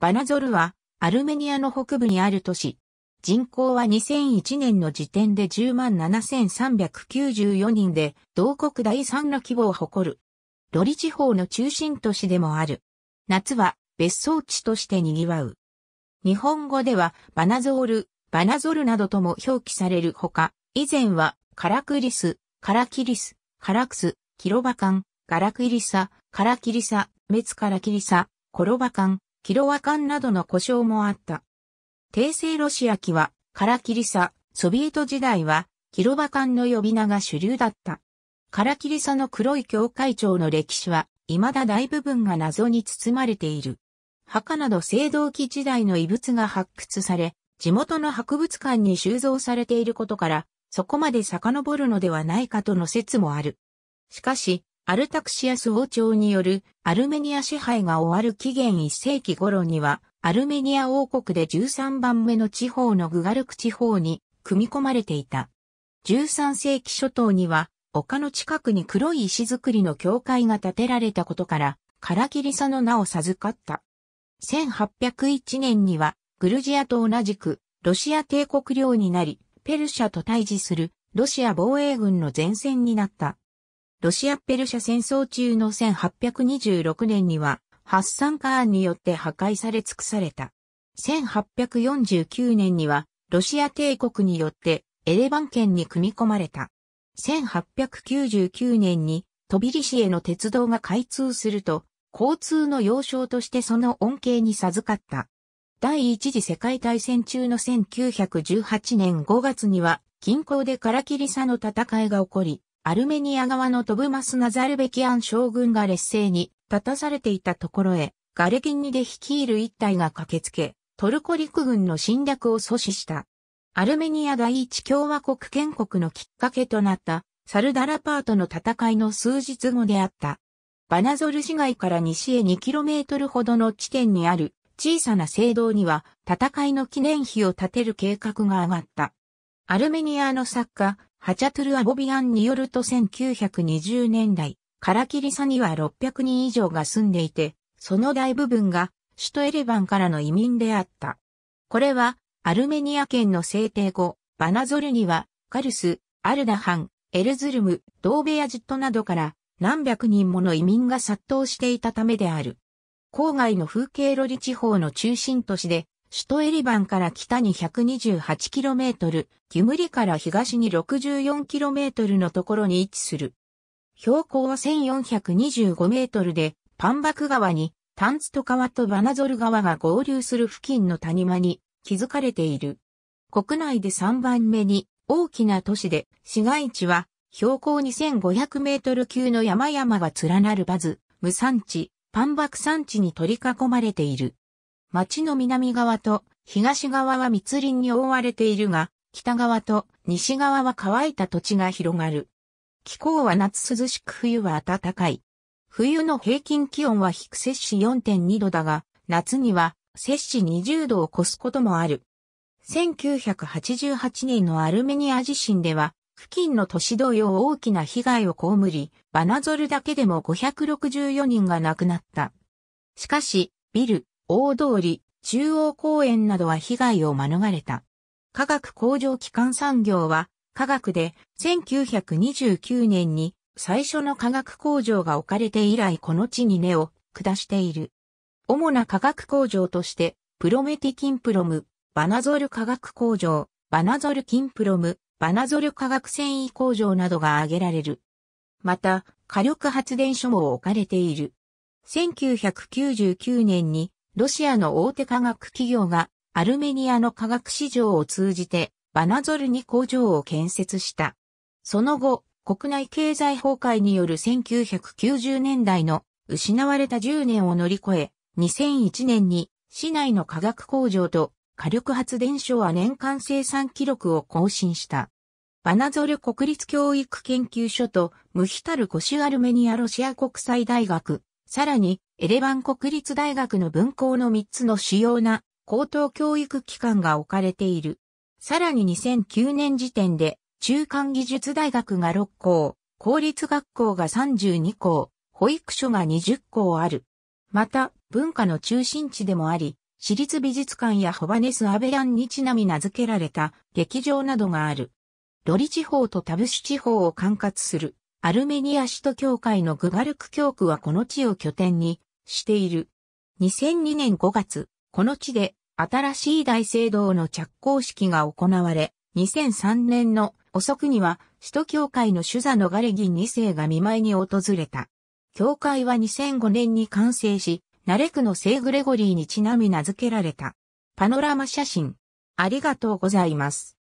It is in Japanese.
バナゾルは、アルメニアの北部にある都市。人口は2001年の時点で10万7394人で、同国第3の規模を誇る。ロリ地方の中心都市でもある。夏は別荘地として賑わう。日本語では、バナゾール、バナゾルなどとも表記されるほか、以前は、カラクリス、カラキリス、カラクス、キロバカン、ガラクリサ、カラキリサ、メツカラキリサ、コロバカン、キロワカンなどの故障もあった。帝政ロシア機は、カラキリサ、ソビエト時代は、キロバンの呼び名が主流だった。カラキリサの黒い教会長の歴史は、未だ大部分が謎に包まれている。墓など青銅器時代の遺物が発掘され、地元の博物館に収蔵されていることから、そこまで遡るのではないかとの説もある。しかし、アルタクシアス王朝によるアルメニア支配が終わる紀元1世紀頃には、アルメニア王国で13番目の地方のグガルク地方に組み込まれていた。13世紀初頭には、丘の近くに黒い石造りの教会が建てられたことから、カラキリサの名を授かった。1801年には、グルジアと同じく、ロシア帝国領になり、ペルシャと対峙する、ロシア防衛軍の前線になった。ロシア・ペルシャ戦争中の1826年には、ハッサン・カーンによって破壊され尽くされた。1849年には、ロシア帝国によってエレバン県に組み込まれた。1899年にトビリシへの鉄道が開通すると、交通の要衝としてその恩恵に授かった。第一次世界大戦中の1918年5月には、近郊でカラキリサの戦いが起こり、アルメニア側のトブマス・ナザルベキアン将軍が劣勢に立たされていたところへ、ガレギニで率いる一隊が駆けつけ、トルコ陸軍の侵略を阻止した。アルメニア第一共和国建国のきっかけとなったサルダラパートの戦いの数日後であった。バナゾル市街から西へ 2km ほどの地点にある小さな聖堂には戦いの記念碑を建てる計画が上がった。アルメニアの作家、ハチャトゥル・アボビアンによると1920年代、カラキリサには600人以上が住んでいて、その大部分が首都エレバンからの移民であった。これは、アルメニア県の制定後、バナゾルには、カルス、アルダハン、エルズルム、ドーベヤジットなどから何百人もの移民が殺到していたためである。郊外の風景ロリ地方の中心都市で、首都エリバンから北に 128km、ギュムリから東に 64km のところに位置する。標高は1425メートルで、パンバク川に、タンツト川とバナゾル川が合流する付近の谷間に築かれている。国内で3番目に大きな都市で、市街地は標高2500メートル級の山々が連なるバズ、無産地、パンバク山地に取り囲まれている。町の南側と東側は密林に覆われているが、北側と西側は乾いた土地が広がる。気候は夏涼しく冬は暖かい。冬の平均気温は低摂氏4.2度だが、夏には摂氏20度を超すこともある。1988年のアルメニア地震では、付近の都市同様大きな被害を被り、バナゾルだけでも564人が亡くなった。しかし、ビル、大通り、中央公園などは被害を免れた。化学工場機関産業は、化学で1929年に最初の化学工場が置かれて以来この地に根を下している。主な化学工場として、プロメティキンプロム、バナゾル化学工場、バナゾルキンプロム、バナゾル化学繊維工場などが挙げられる。また、火力発電所も置かれている。1999年にロシアの大手化学企業がアルメニアの化学市場を通じてバナゾルに工場を建設した。その後、国内経済崩壊による1990年代の失われた10年を乗り越え、2001年に市内の化学工場と火力発電所は年間生産記録を更新した。バナゾル国立教育研究所とムヒタルコシュアルメニアロシア国際大学、さらにエレバン国立大学の分校の3つの主要な高等教育機関が置かれている。さらに2009年時点で、中間技術大学が6校、公立学校が32校、保育所が20校ある。また、文化の中心地でもあり、私立美術館やホバネス・アベランにちなみ名付けられた劇場などがある。ロリ地方とタブシ地方を管轄するアルメニア首都教会のグガルク教区はこの地を拠点にしている。2002年5月、この地で新しい大聖堂の着工式が行われ、2003年の遅くには、首都教会の主座のガレギン2世が見舞いに訪れた。教会は2005年に完成し、ナレクの聖グレゴリーにちなみ名付けられた。パノラマ写真。ありがとうございます。